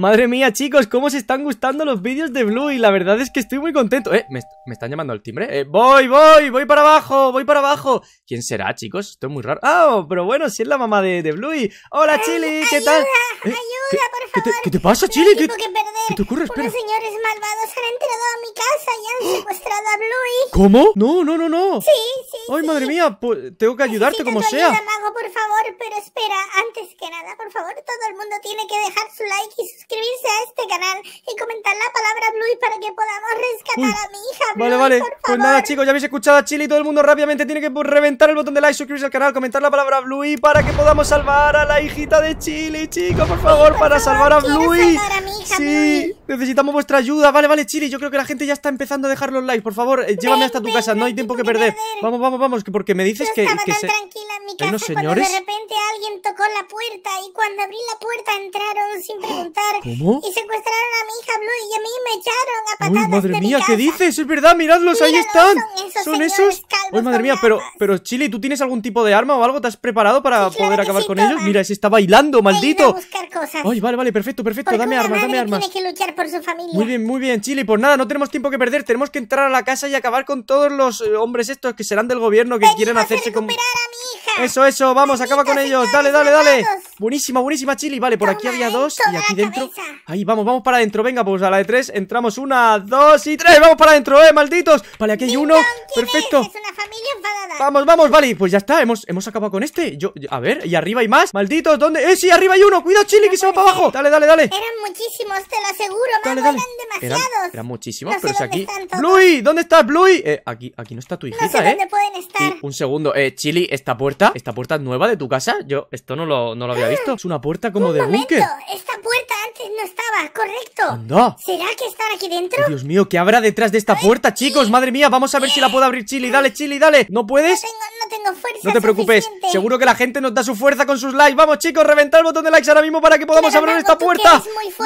Madre mía, chicos, cómo se están gustando los vídeos de Blue la verdad es que estoy muy contento. Eh, me, están llamando al timbre. Eh, voy, voy, voy para abajo, voy para abajo. ¿Quién será, chicos? Esto es muy raro. Ah, oh, pero bueno, si es la mamá de, de Blue Hola, Chili, ¿qué tal? ayuda, eh, ayuda por favor. ¿Qué te, pasa, Chili? Tengo que ¿Qué, te ocurre? Espera. Unos señores malvados han entrado a mi casa y han secuestrado a Bluey. ¿Cómo? No, no, no, no. Sí, Sí, ¡Ay, madre mía! tengo que ayudarte como sea. mago, por favor, pero espera, antes que nada, por favor, todo el mundo tiene que dejar su like y suscribirse a este canal y comentar la palabra Bluey para que podamos rescatar a mi hija. vale, vale. Pues nada, chicos, ya habéis escuchado a Chile y todo el mundo rápidamente tiene que pues, reventar el botón de like, suscribirse al canal, comentar la palabra Bluey para que podamos salvar a la hijita de Chili chicos, por favor, para salvar a Bluey. Salvar a mi hija, sí, necesitamos vuestra ayuda. Vale, vale, Chili yo creo que la gente ya está empezando a dejar los likes. Por favor, eh, llévame hasta tu casa, no hay tiempo Que perder. Vamos, vamos vamos, porque me dices que. tan señores? de repente alguien tocó la puerta y cuando abrí la puerta entraron sin preguntar. Y secuestraron a mi hija Blue y a mí me echaron a patadas. madre mía, ¿qué dices? Es verdad, miradlos, ahí están. Son esos. madre mía, pero, pero Chili, ¿tú tienes algún tipo de arma o algo? ¿Te has preparado para poder acabar con ellos? Mira, se está bailando, maldito. A vale, vale, perfecto, perfecto. dame armas, dame armas. Muy bien, muy bien, Chili. por pues nada, no tenemos tiempo que perder. Tenemos que entrar a la casa y acabar con todos los eh, hombres estos que serán del gobierno que quieren hacerse como... Eso, eso, vamos, acaba con ellos. Dale, dale, dale. Buenísima, buenísima, Chili. Vale, por aquí había dos y aquí dentro... Ahí, vamos, vamos para adentro. Venga, pues a la de tres entramos. Una, dos y tres. Vamos para adentro, eh, malditos. Vale, aquí hay uno. Perfecto. Vamos, vamos, vale, pues ya está, hemos, acabado con este yo, A ver, y arriba hay más, malditos, ¿dónde? ¡Eh, sí, arriba hay uno! ¡Cuidado, Chili, que se va para abajo! Dale, dale, dale Eran muchísimos, te lo aseguro, dale, dale. eran demasiados Eran, muchísimos, pero es aquí ¡Bluey! ¿Dónde estás, Bluey? Eh, aquí, aquí no está tu hijita, ¿eh? pueden estar Un segundo, eh, Chili, esta puerta, esta puerta nueva de tu casa Yo, esto no no lo había había mm. visto. Es una puerta como de momento, Esta puerta antes no estaba, correcto. no ¿Será que está aquí dentro? Dios mío, ¿qué habrá detrás de esta puerta, chicos? Madre mía, vamos a ver si la puedo abrir, Chili. Dale, Chili, dale. ¿No puedes? No tengo, no te preocupes, seguro que la gente nos da su fuerza con sus likes. Vamos, chicos, reventar el botón de likes ahora mismo para que podamos abrir esta puerta.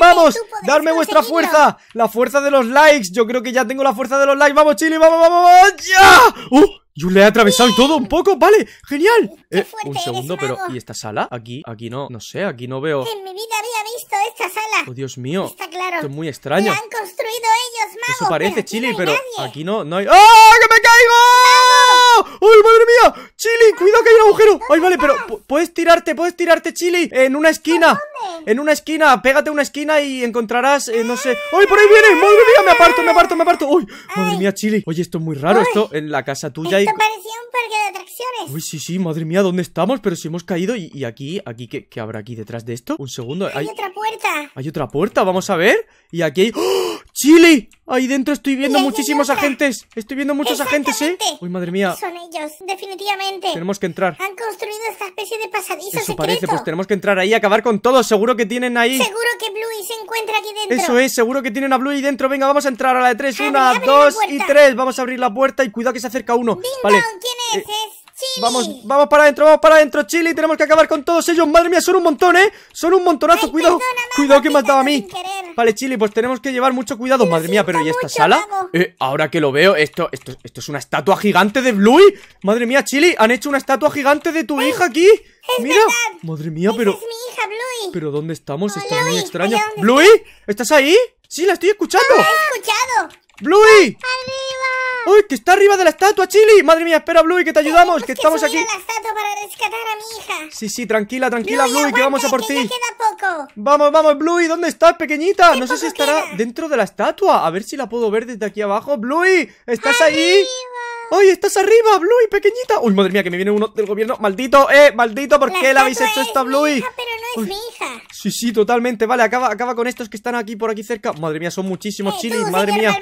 vamos, darme vuestra fuerza, la fuerza de los likes. Yo creo que ya tengo la fuerza de los likes. Vamos, Chile, vamos, vamos, vamos. ¡Ya! ¡Uh! Yo le he atravesado y todo un poco, vale, genial eh, Un segundo, pero ¿y esta sala? Aquí, aquí no, no sé, aquí no veo En mi vida había visto esta sala Oh, Dios mío, esto es muy extraño La han parece, Chile, pero, aquí no, no hay ¡Ah, que me caigo! ¡Ay, madre mía! ¡Chili, cuidado que hay un agujero! ¡Ay, vale, pero puedes tirarte, puedes tirarte, Chili! En una esquina En una esquina, pégate a una esquina y encontrarás, eh, no sé ¡Ay, por ahí viene! ¡Madre mía, me aparto, me aparto, me aparto! ¡Uy, madre mía, Chili! Oye, esto es muy raro, esto en la casa tuya Esto parecía un parque de atracciones Uy, sí, sí, madre mía, ¿dónde estamos? Pero si hemos caído y, aquí, aquí, ¿qué, habrá aquí detrás de esto? Un segundo, hay... Hay otra puerta Hay otra puerta, vamos a ver Y aquí hay... ¡Oh! ¡Chile! Ahí dentro estoy viendo muchísimos agentes. Estoy viendo muchos agentes, ¿eh? Uy, madre mía. Son ellos, definitivamente. Tenemos que entrar. Han construido esta especie de pasadizo Eso parece, pues tenemos que entrar ahí y acabar con todos. Seguro que tienen ahí. Seguro que Bluey se encuentra aquí dentro. Eso es, seguro que tienen a Bluey dentro. Venga, vamos a entrar a la de tres. Una, dos y tres. Vamos a abrir la puerta y cuidado que se acerca uno. vale. ¿quién es? Eh, es... Chili. Vamos, vamos para adentro, vamos para adentro, Chile. Tenemos que acabar con todos ellos. Madre mía, son un montón, ¿eh? Son un montonazo. cuidado, cuidado que me a mí. Vale, Chili, pues tenemos que llevar mucho cuidado. Madre mía, pero ¿y esta sala? Eh, ahora que lo veo, esto, esto, esto es una estatua gigante de Bluey. Madre mía, Chili, han hecho una estatua gigante de tu hija aquí. Mira, madre mía, pero. Es mi hija, Bluey. Pero ¿dónde estamos? Esto es muy extraño. ¿Bluey? ¿Estás ahí? Sí, la estoy escuchando. Ah, ¡La he escuchado! ¡Bluey! ¡Ay, que está arriba de la estatua, Chili! ¡Madre mía, espera, Bluey, que te ayudamos! ¡Que estamos aquí! la estatua para rescatar a mi hija! Sí, sí, tranquila, tranquila, Bluey, que vamos a por ti. Vamos, vamos, Bluey, ¿dónde estás, pequeñita? No sé si estará dentro de la estatua. A ver si la puedo ver desde aquí abajo. Bluey, ¿estás ahí? ¡Ay, estás arriba, Bluey, pequeñita! ¡Uy, madre mía, que me viene uno del gobierno! ¡Maldito, eh, maldito! ¿Por qué le habéis hecho esto a Bluey? mi Sí, sí, totalmente. Vale, acaba, acaba con estos que están aquí por aquí cerca. Madre mía, son muchísimos eh, Chili, madre mía.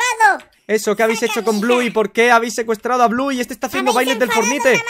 Eso, ¿qué habéis hecho con Blue por qué habéis secuestrado a Blue y este está haciendo bailes del fornite?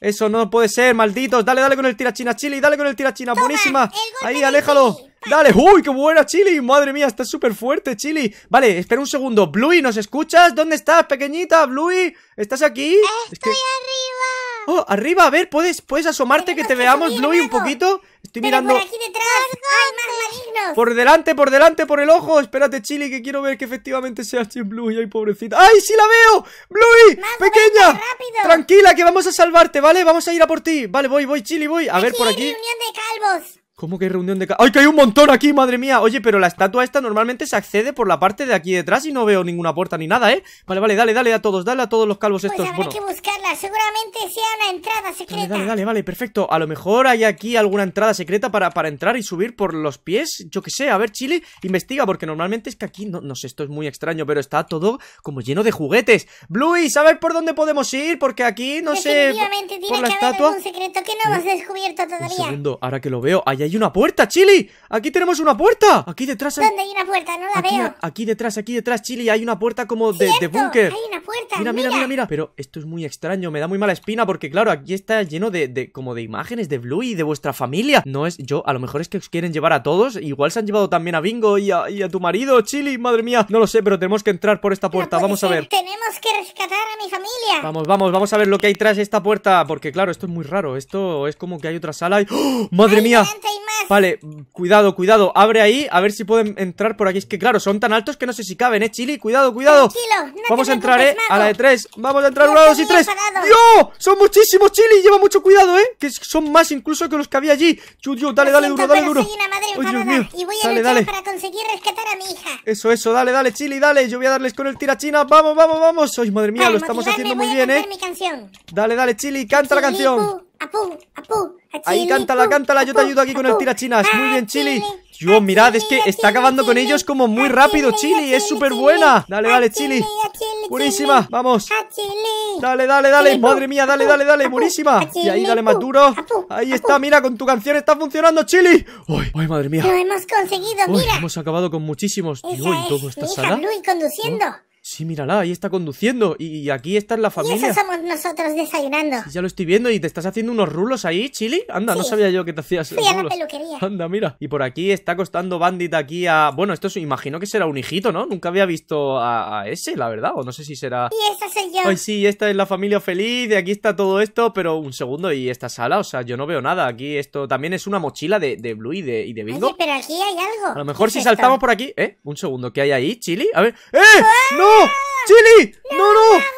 Eso no puede ser, malditos. Dale, dale con el tirachina, Chili, dale con el tirachina, buenísima. Ahí, aléjalo. Dale, uy, qué buena Chili, madre mía, está súper fuerte Chili Vale, espera un segundo, Bluey, ¿nos escuchas? ¿Dónde estás, pequeñita, Bluey? ¿Estás aquí? Estoy arriba ¡Oh! ¡Arriba! A ver, ¿puedes, puedes asomarte que te veamos, Bluey, un poquito? Estoy mirando. Por aquí detrás hay Por delante, por delante, por el ojo. Espérate, Chili, que quiero ver que efectivamente sea Bluey. ¡Ay, pobrecita! ¡Ay, sí la veo! ¡Bluey! ¡Pequeña! Tranquila, que vamos a salvarte, ¿vale? Vamos a ir a por ti. Vale, voy, voy, Chili, voy. A ver, por aquí. Reunión de calvos. ¿Cómo que reunión de... ¡Ay, que hay un montón aquí, madre mía! Oye, pero la estatua esta normalmente se accede por la parte de aquí detrás y no veo ninguna puerta ni nada, ¿eh? Vale, vale, dale, dale a todos, dale a todos los calvos pues estos. habrá que buscarla, seguramente sea una entrada secreta. Dale, dale, vale, perfecto. A lo mejor hay aquí alguna entrada secreta para, para entrar y subir por los pies, yo qué sé. A ver, Chile, investiga, porque normalmente es que aquí, no, sé, esto es muy extraño, pero está todo como lleno de juguetes. Bluey, ¿sabes por dónde podemos ir? Porque aquí, no sé, Definitivamente tiene que Haber algún secreto que no ¿Eh? hemos descubierto todavía. ahora que lo veo, hay hay una puerta, Chili! ¡Aquí tenemos una puerta! ¡Aquí detrás hay... ¿Dónde hay una puerta? No la aquí, veo. Aquí detrás, aquí detrás, Chili, hay una puerta como de, búnker. hay una puerta! Mira, mira, mira, mira, Pero esto es muy extraño, me da muy mala espina porque, claro, aquí está lleno de, como de imágenes de Blue y de vuestra familia. No es... Yo, a lo mejor es que os quieren llevar a todos. Igual se han llevado también a Bingo y a, tu marido, Chili, madre mía. No lo sé, pero tenemos que entrar por esta puerta, vamos a ver. Tenemos que rescatar a mi familia. Vamos, vamos, vamos a ver lo que hay tras esta puerta porque, claro, esto es muy raro. Esto es como que hay otra sala y... ¡Oh! ¡Madre mía! Vale, cuidado, cuidado. Abre ahí, a ver si pueden entrar por aquí. Es que claro, son tan altos que no sé si caben, ¿eh, Chili? Cuidado, cuidado. Vamos a entrar, ¿eh? A la de tres. Vamos a entrar uno, dos y tres. ¡yo! Son muchísimos, Chili. Lleva mucho cuidado, ¿eh? Que son más incluso que los que había allí. Chuyo, dale, dale duro, dale duro. Y voy a dale, para conseguir rescatar a mi hija. Eso, eso, dale, dale, Chili, dale. Yo voy a darles con el tirachina. Vamos, vamos, vamos. Ay, madre mía, lo estamos haciendo muy bien, ¿eh? dale, dale, Chili, canta la canción. apu, apu. Ahí, cántala, cántala, yo te ayudo aquí con el tirachinas Muy bien, ah, Chili Dios, ah, mirad, es que ah, está acabando con ellos como muy rápido, Chili Es súper buena Dale, dale, Chili Buenísima, vamos Dale, dale, dale, madre mía, dale, dale, dale Buenísima Y ahí, dale más duro Ahí está, mira, con tu canción está funcionando, Chili Uy, ay, madre mía Lo hemos conseguido, mira Hemos acabado con muchísimos Dios, en todo esta sala conduciendo Sí, mírala, ahí está conduciendo. Y aquí está la familia. Y eso somos nosotros desayunando. ya lo estoy viendo. ¿Y te estás haciendo unos rulos ahí, Chili? Anda, no sabía yo que te hacías. Fui a la peluquería. Anda, mira. Y por aquí está costando Bandit aquí a. Bueno, esto imagino que será un hijito, ¿no? Nunca había visto a, ese, la verdad. O no sé si será. Y esa soy yo. Ay, sí, esta es la familia feliz. Y aquí está todo esto. Pero un segundo, ¿y esta sala? O sea, yo no veo nada. Aquí esto también es una mochila de, de Blue y de, Bingo. pero aquí hay algo. A lo mejor si saltamos por aquí. ¿Eh? Un segundo, ¿qué hay ahí, Chili? A ver. ¡Eh! ¡No!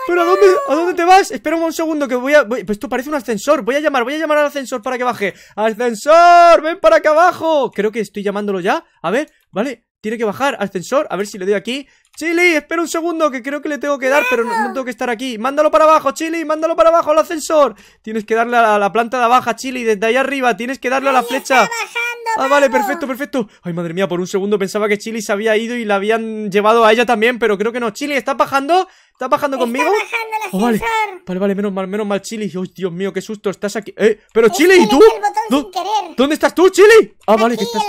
¿Pero a dónde, a dónde te vas? Espera un segundo que voy a... pues esto parece un ascensor Voy a llamar, voy a llamar al ascensor para que baje ¡Ascensor! ¡Ven para acá abajo! Creo que estoy llamándolo ya A ver, vale tiene que bajar, ascensor, a ver si le doy aquí Chili, espera un segundo, que creo que le tengo que dar Pero no, tengo que estar aquí, mándalo para abajo Chili, mándalo para abajo al ascensor Tienes que darle a la, planta de abajo, Chili Desde ahí arriba, tienes que darle a la flecha Ah, vale, perfecto, perfecto. Ay, madre mía, por un segundo pensaba que Chili se había ido y la habían llevado a ella también, pero creo que no. Chili, ¿estás bajando? ¿Estás bajando conmigo? Oh, vale. vale, menos mal, menos mal, Chili. Ay, Dios mío, qué susto, estás aquí. Eh, pero Chili, ¿y tú? ¿Dónde estás tú, Chili? Ah, vale, aquí, la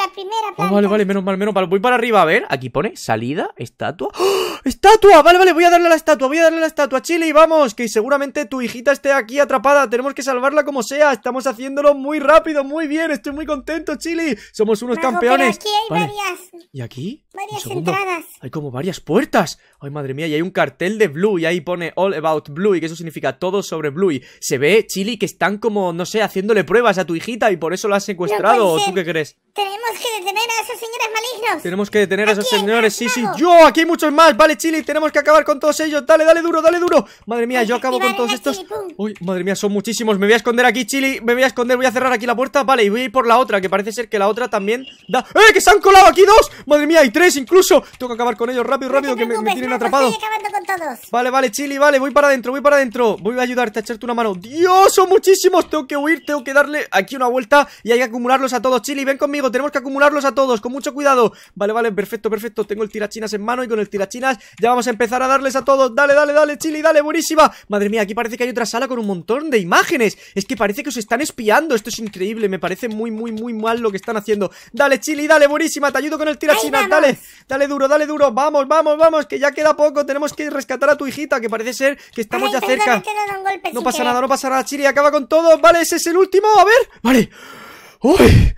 ah, vale, vale, menos mal, menos mal. Voy para arriba, a ver. Aquí pone salida, estatua. ¡Oh! ¡Estatua! Vale, vale, voy a darle a la estatua, voy a darle a la estatua. Chile, vamos, que seguramente tu hijita esté aquí atrapada. Tenemos que salvarla como sea. Estamos haciéndolo muy rápido, muy bien. Estoy muy contento, Chile. Somos unos campeones. aquí hay varias. ¿Y aquí? Varias entradas. Hay como varias puertas. Ay, madre mía, y hay un cartel de Blue y ahí pone All About Blue, y que eso significa todo sobre Blue. Y se ve, Chili, que están como, no sé, haciéndole pruebas a tu hijita y por eso la has secuestrado. ¿O tú qué crees? Tenemos que detener a esos señores malignos. Tenemos que detener a esos señores. Sí, sí, yo, aquí hay muchos más. Vale, Chili, tenemos que acabar con todos ellos. Dale, dale duro, dale duro. Madre mía, yo acabo con todos estos. Uy, madre mía, son muchísimos. Me voy a esconder aquí, Chili. Me voy a esconder, voy a cerrar aquí la puerta. Vale, y voy a ir por la otra, que parece ser que la otra también da. ¡Eh! ¡Que se han colado aquí dos! Madre mía, hay tres incluso. Tengo que acabar con ellos rápido, rápido, que me, tienen atrapado. Vale, vale, Chili, vale, voy para adentro, voy para adentro. Voy a ayudarte a echarte una mano. ¡Dios! Son muchísimos. Tengo que huir, tengo que darle aquí una vuelta y hay que acumularlos a todos, Chili. Ven conmigo, tenemos que acumularlos a todos, con mucho cuidado Vale, vale, perfecto, perfecto, tengo el tirachinas en mano y con el tirachinas ya vamos a empezar a darles a todos Dale, dale, dale, Chili, dale, buenísima Madre mía, aquí parece que hay otra sala con un montón de imágenes Es que parece que os están espiando, esto es increíble, me parece muy, muy, muy mal lo que están haciendo Dale, Chili, dale, buenísima, te ayudo con el tirachinas, dale, dale duro, dale duro Vamos, vamos, vamos, que ya queda poco, tenemos que rescatar a tu hijita, que parece ser que estamos ya cerca No pasa nada, no pasa nada, Chili, acaba con todo Vale, ese es el último, a ver, vale ¡Uy!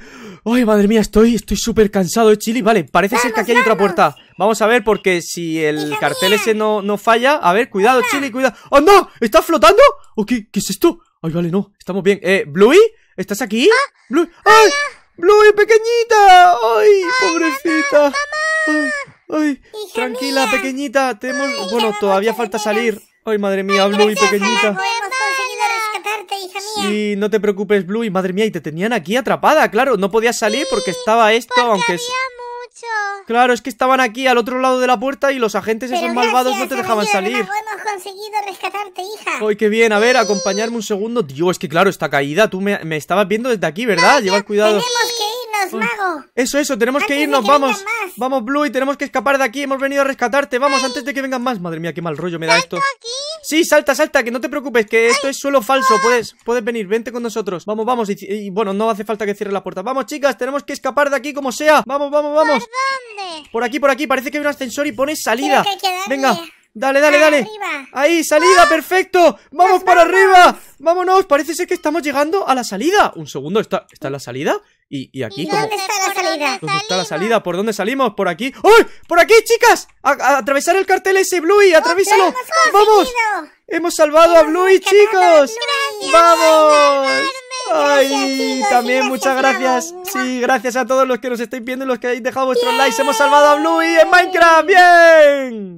Ay, madre mía, estoy estoy súper cansado, de Chili. Vale, parece ser que aquí hay otra puerta. Vamos a ver, porque si el cartel ese no, no, falla... A ver, cuidado, Chili, cuidado. ¡Oh, no! está flotando? ¿O qué, qué es esto? Ay, vale, no, estamos bien. Eh, ¿Bluey? ¿Estás aquí? Ah, Bluey. ¡Ay! ¡Bluey, pequeñita! ¡Ay, pobrecita! Ay, tranquila, pequeñita. Tenemos... bueno, todavía falta salir. Ay, madre mía, Bluey, pequeñita. Y no te preocupes, Blue. Y madre mía, y te tenían aquí atrapada, claro. No podías salir porque estaba esto, aunque... Claro, es que estaban aquí al otro lado de la puerta y los agentes esos malvados no te dejaban salir. No hemos conseguido rescatarte, hija. qué bien. A ver, acompañarme un segundo. Dios, es que claro, esta caída. Tú me, me estabas viendo desde aquí, ¿verdad? Lleva cuidado. Eso, eso, tenemos que irnos, vamos. Vamos, Blue, y tenemos que escapar de aquí. Hemos venido a rescatarte. Vamos, antes de que vengan más. Madre mía, qué mal rollo me da esto. Aquí? Sí, salta, salta, que no te preocupes, que esto es suelo falso. Ah. Puedes, puedes venir, vente con nosotros. Vamos, vamos. Y, bueno, no hace falta que cierre la puerta. Vamos, chicas, tenemos que escapar de aquí como sea. Vamos, vamos, vamos. ¿Por dónde? Por aquí, por aquí. Parece que hay un ascensor y pone salida. Venga. Dale, dale, dale. Ahí, salida, ah. perfecto. Vamos para arriba. Vámonos, parece ser que estamos llegando a la salida. Un segundo, ¿está, está la salida? Y, aquí ¿Dónde está la salida? ¿Dónde está la salida? ¿Por dónde salimos? ¿Por aquí? ¡Uy! ¡Por aquí, chicas! A, atravesar el cartel ese, Bluey! ¡Atraviésalo! ¡Vamos! ¡Hemos salvado a Bluey, chicos! ¡Vamos! ¡Ay! También muchas gracias. Sí, gracias a todos los que nos estáis viendo y los que habéis dejado vuestros likes. ¡Hemos salvado a Bluey en Minecraft! ¡Bien!